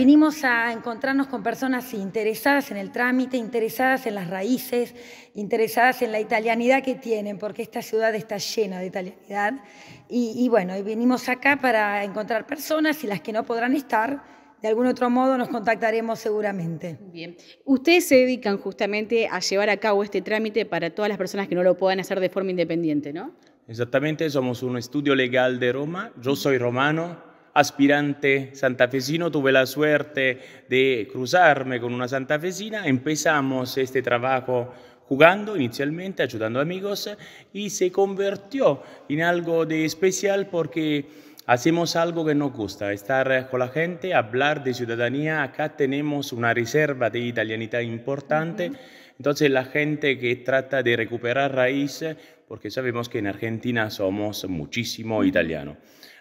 Venimos a encontrarnos con personas interesadas en el trámite, interesadas en las raíces, interesadas en la italianidad que tienen, porque esta ciudad está llena de italianidad. Y, bueno, y vinimos acá para encontrar personas y las que no podrán estar, de algún otro modo nos contactaremos seguramente. Bien. Ustedes se dedican justamente a llevar a cabo este trámite para todas las personas que no lo puedan hacer de forma independiente, ¿no? Exactamente, somos un estudio legal de Roma. Yo soy romano, aspirante santafesino, tuve la suerte de cruzarme con una santafesina, empezamos este trabajo jugando inicialmente, ayudando amigos y se convirtió en algo de especial porque hacemos algo que nos gusta, estar con la gente, hablar de ciudadanía, acá tenemos una reserva de italianidad importante. Entonces la gente que trata de recuperar raíz, porque sabemos que en Argentina somos muchísimo italiano.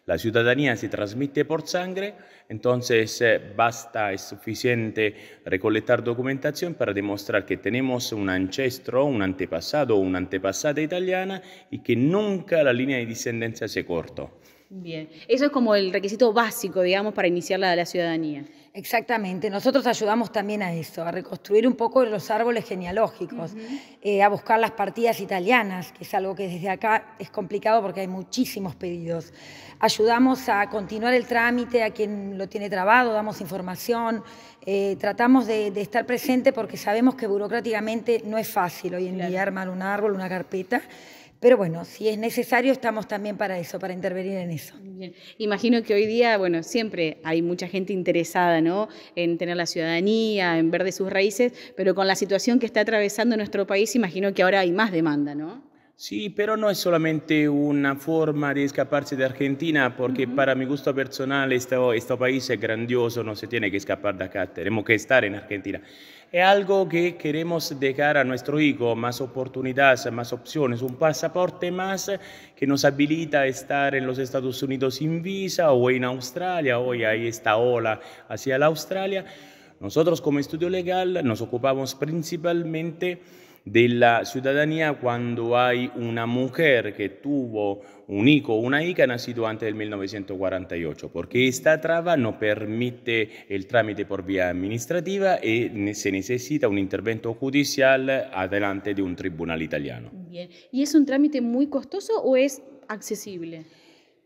La ciudadanía se transmite por sangre, entonces eh, basta, es suficiente recolectar documentación para demostrar que tenemos un ancestro, un antepasado o una antepasada italiana y que nunca la línea de descendencia se cortó. Bien, eso es como el requisito básico, digamos, para iniciar la, la ciudadanía. Exactamente, nosotros ayudamos también a eso, a reconstruir un poco los árboles genealógicos, eh, a buscar las partidas italianas, que es algo que desde acá es complicado porque hay muchísimos pedidos. Ayudamos a continuar el trámite a quien lo tiene trabado, damos información, eh, tratamos de, estar presente porque sabemos que burocráticamente no es fácil hoy en día armar un árbol, una carpeta. Pero bueno, si es necesario, estamos también para eso, para intervenir en eso. Imagino que hoy día, bueno, siempre hay mucha gente interesada, ¿no? En tener la ciudadanía, en ver de sus raíces, pero con la situación que está atravesando nuestro país, imagino que ahora hay más demanda, ¿no? Sí, pero no es solamente una forma de escaparse de Argentina, porque para mi gusto personal este, este, país es grandioso, no se tiene que escapar de acá, tenemos que estar en Argentina. Es algo que queremos dejar a nuestro hijo, más oportunidades, más opciones, un pasaporte más que nos habilita a estar en los Estados Unidos sin visa o en Australia, hoy hay esta ola hacia la Australia. Nosotros como estudio legal nos ocupamos principalmente de la ciudadanía cuando hay una mujer que tuvo un hijo o una hija nacido antes del 1948, porque esta traba no permite el trámite por vía administrativa y se necesita un intervento judicial adelante de un tribunal italiano. Bien, ¿y es un trámite muy costoso o es accesible?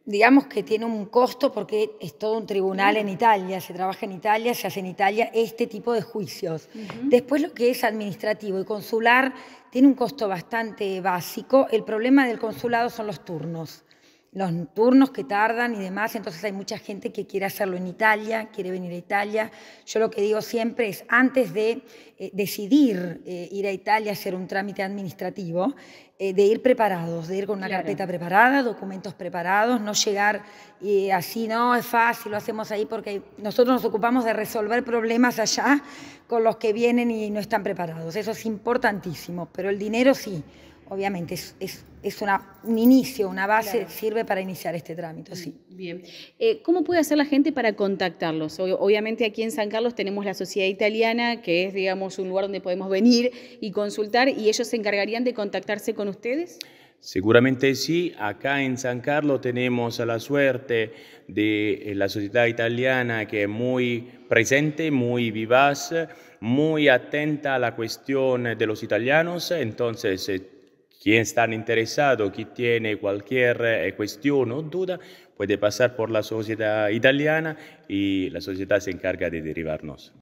digamos que tiene un costo porque es todo un tribunal en Italia, se trabaja en Italia, se hace en Italia este tipo de juicios. Después lo que es administrativo y consular tiene un costo bastante básico. El problema del consulado son los turnos los turnos que tardan y demás, entonces hay mucha gente que quiere hacerlo en Italia, quiere venir a Italia. Yo lo que digo siempre es, antes de eh, decidir eh, ir a Italia a hacer un trámite administrativo, eh, de ir preparados, de ir con una carpeta preparada, documentos preparados, no llegar así, no, es fácil, lo hacemos ahí porque nosotros nos ocupamos de resolver problemas allá con los que vienen y no están preparados. Eso es importantísimo, pero el dinero sí obviamente es, es, un inicio, una base, sirve para iniciar este trámite, sí. Bien. Eh, ¿Cómo puede hacer la gente para contactarlos? Obviamente aquí en San Carlos tenemos la Sociedad Italiana, que es, digamos, un lugar donde podemos venir y consultar, y ellos se encargarían de contactarse con ustedes. Seguramente sí, acá en San Carlos tenemos la suerte de eh, la sociedad italiana que es muy presente, muy vivaz, muy atenta a la cuestión de los italianos, entonces eh, Quien está interessato, chi tiene qualche eh, questione o duda, può passare per la società italiana e la società si encarga di derivarnos.